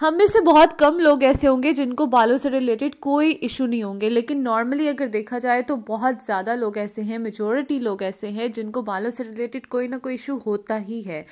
हम में से बहुत कम लोग ऐसे होंगे जिनको बालों से रिलेटेड कोई इशू नहीं होंगे लेकिन नॉर्मली अगर देखा जाए तो बहुत ज़्यादा लोग ऐसे हैं मेजोरिटी लोग ऐसे हैं जिनको बालों से रिलेटेड कोई ना कोई इशू होता ही है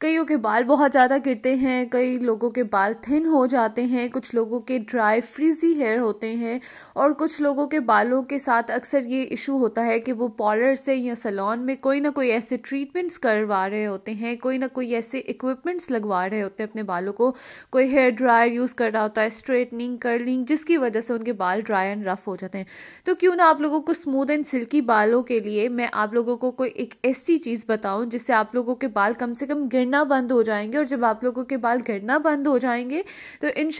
कईयों के बाल बहुत ज़्यादा गिरते हैं कई लोगों के बाल थिन हो जाते हैं कुछ लोगों के ड्राई फ्रीजी हेयर होते हैं और कुछ लोगों के बालों के साथ अक्सर ये इशू होता है कि वो पॉलर से या सलोन में कोई ना कोई ऐसे ट्रीटमेंट्स करवा रहे होते हैं कोई ना कोई ऐसे इक्विपमेंट्स लगवा रहे होते हैं अपने बालों को कोई हेयर ड्रायर यूज़ कर रहा होता है स्ट्रेटनिंग कर्लिंग जिसकी वजह से उनके बाल ड्राई एंड रफ़ हो जाते हैं तो क्यों ना आप लोगों को स्मूथ एंड सिल्की बालों के लिए मैं आप लोगों को कोई एक ऐसी चीज़ बताऊँ जिससे आप लोगों के बाल कम से कम गिर गिरना बंद हो जाएंगे और जब आप लोगों के बाल गिरना बंद हो जाएंगे तो इन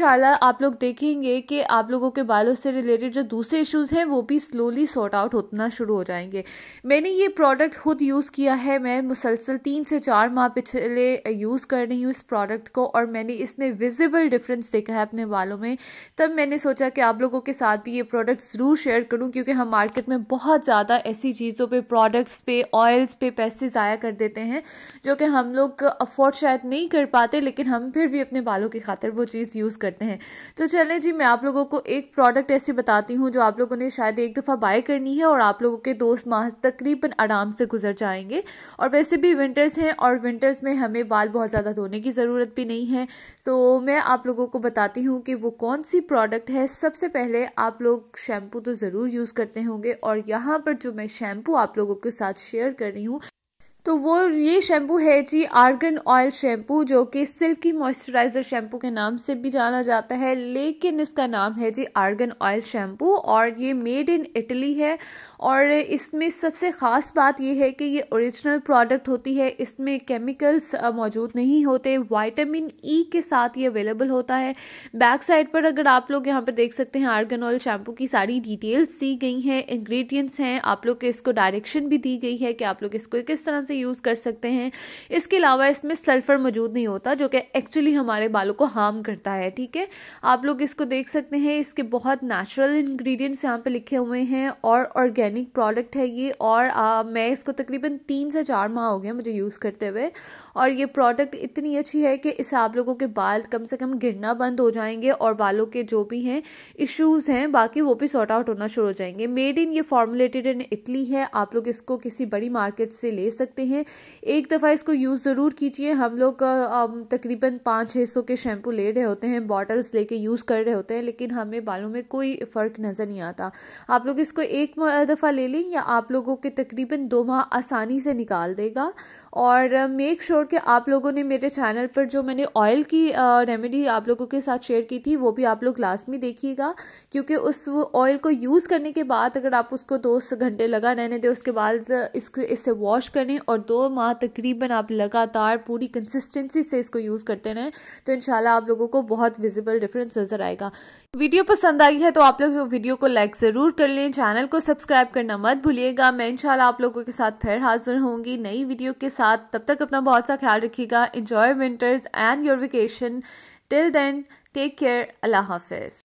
आप लोग देखेंगे कि आप लोगों के बालों से रिलेटेड जो दूसरे इश्यूज़ हैं वो भी स्लोली सॉर्ट आउट होना शुरू हो जाएंगे मैंने ये प्रोडक्ट खुद यूज़ किया है मैं मुसलसल तीन से चार माह पिछले यूज़ कर रही हूँ इस प्रोडक्ट को और मैंने इसमें विजिबल डिफरेंस देखा है अपने बालों में तब मैंने सोचा कि आप लोगों के साथ भी ये प्रोडक्ट ज़रूर शेयर करूँ क्योंकि हम मार्केट में बहुत ज़्यादा ऐसी चीज़ों पर प्रोडक्ट्स पे ऑयल्स पे पैसे ज़ाया कर देते हैं जो कि हम लोग अफोर्ड शायद नहीं कर पाते लेकिन हम फिर भी अपने बालों की खातिर वो चीज़ यूज़ करते हैं तो चलें जी मैं आप लोगों को एक प्रोडक्ट ऐसी बताती हूँ जो आप लोगों ने शायद एक दफ़ा बाय करनी है और आप लोगों के दोस्त माह तकरीबन आराम से गुजर जाएंगे और वैसे भी विंटर्स हैं और विंटर्स में हमें बाल बहुत ज़्यादा धोने की ज़रूरत भी नहीं है तो मैं आप लोगों को बताती हूँ कि वो कौन सी प्रोडक्ट है सबसे पहले आप लोग शैम्पू तो ज़रूर यूज़ करते होंगे और यहाँ पर जो मैं शैम्पू आप लोगों के साथ शेयर कर रही हूँ तो वो ये शैम्पू है जी आर्गन ऑयल शैम्पू जो कि सिल्की मॉइस्चराइज़र शैम्पू के नाम से भी जाना जाता है लेकिन इसका नाम है जी आर्गन ऑयल शैम्पू और ये मेड इन इटली है और इसमें सबसे ख़ास बात ये है कि ये ओरिजिनल प्रोडक्ट होती है इसमें केमिकल्स मौजूद नहीं होते वाइटामिन ई e के साथ ये अवेलेबल होता है बैक साइड पर अगर आप लोग यहाँ पर देख सकते हैं आर्गन ऑयल शैम्पू की सारी डिटेल्स दी गई हैं इन्ग्रीडियंट्स हैं आप लोग के इसको डायरेक्शन भी दी गई है कि आप लोग इसको किस तरह से यूज़ कर सकते हैं इसके अलावा इसमें सल्फ़र मौजूद नहीं होता जो कि एक्चुअली हमारे बालों को हार्म करता है ठीक है आप लोग इसको देख सकते हैं इसके बहुत नेचुरल इन्ग्रीडियंट्स यहाँ पर लिखे हुए हैं और ऑर्गेनिक प्रोडक्ट है ये और आ, मैं इसको तकरीबन तीन से चार माह हो गए मुझे यूज़ करते हुए और ये प्रोडक्ट इतनी अच्छी है कि इससे आप लोगों के बाल कम से कम गिरना बंद हो जाएंगे और बालों के जो भी हैं इश्यूज़ हैं बाकी वो भी सॉर्ट आउट होना शुरू हो जाएंगे मेड इन ये फॉर्मुलेटेड इन इटली है आप लोग इसको किसी बड़ी मार्केट से ले सकते हैं एक दफ़ा इसको यूज़ ज़रूर कीजिए हम लोग तकरीबन पाँच सौ के शैम्पू ले रहे होते हैं बॉटल्स लेके यूज़ कर रहे होते हैं लेकिन हमें बालों में कोई फ़र्क नज़र नहीं आता आप लोग इसको एक दफ़ा ले लें या आप लोगों के तकरीबन दो माह आसानी से निकाल देगा और मेक श्योर sure कि आप लोगों ने मेरे चैनल पर जो मैंने ऑयल की रेमेडी आप लोगों के साथ शेयर की थी वो भी आप लोग लास्ट में देखिएगा क्योंकि उस ऑयल को यूज़ करने के बाद अगर आप उसको दो घंटे लगा रहने दें उसके बाद इस इससे वॉश करें और और दो माह तकरीबन आप लगातार पूरी कंसिस्टेंसी से इसको यूज़ करते रहें तो इन आप लोगों को बहुत विजिबल डिफरेंस नज़र आएगा वीडियो पसंद आई है तो आप लोग वीडियो को लाइक ज़रूर कर लें चैनल को सब्सक्राइब करना मत भूलिएगा मैं इन आप लोगों के साथ फिर हाजिर होंगी नई वीडियो के साथ तब तक अपना बहुत सा ख्याल रखिएगा enjoy winters and your vacation till then take care अल्लाह हाफिज़